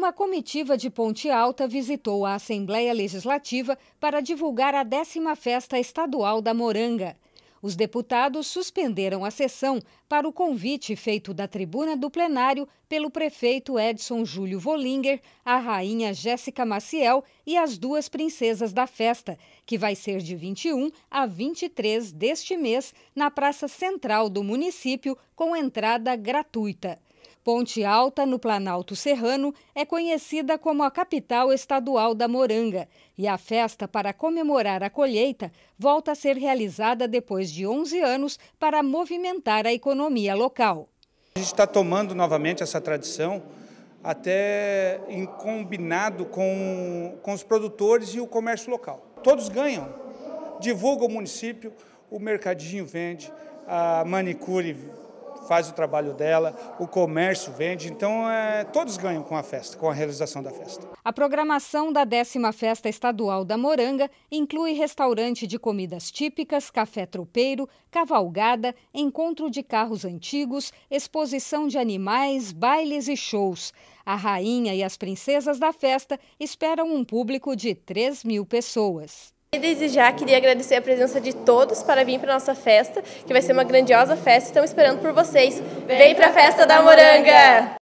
uma comitiva de Ponte Alta visitou a Assembleia Legislativa para divulgar a décima festa estadual da Moranga. Os deputados suspenderam a sessão para o convite feito da tribuna do plenário pelo prefeito Edson Júlio Volinger, a rainha Jéssica Maciel e as duas princesas da festa, que vai ser de 21 a 23 deste mês na Praça Central do município, com entrada gratuita. Ponte Alta, no Planalto Serrano, é conhecida como a capital estadual da moranga e a festa para comemorar a colheita volta a ser realizada depois de 11 anos para movimentar a economia local. A gente está tomando novamente essa tradição, até em combinado com, com os produtores e o comércio local. Todos ganham, divulga o município, o mercadinho vende, a manicure faz o trabalho dela, o comércio vende, então é, todos ganham com a festa, com a realização da festa. A programação da décima festa estadual da Moranga inclui restaurante de comidas típicas, café tropeiro, cavalgada, encontro de carros antigos, exposição de animais, bailes e shows. A rainha e as princesas da festa esperam um público de 3 mil pessoas. E desde já queria agradecer a presença de todos para vir para a nossa festa, que vai ser uma grandiosa festa. Estamos esperando por vocês. Vem, Vem para a festa da Moranga!